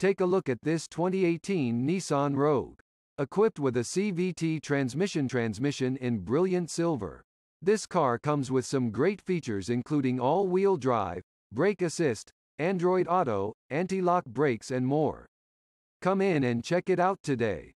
Take a look at this 2018 Nissan Rogue. Equipped with a CVT transmission transmission in brilliant silver. This car comes with some great features including all-wheel drive, brake assist, Android Auto, anti-lock brakes and more. Come in and check it out today.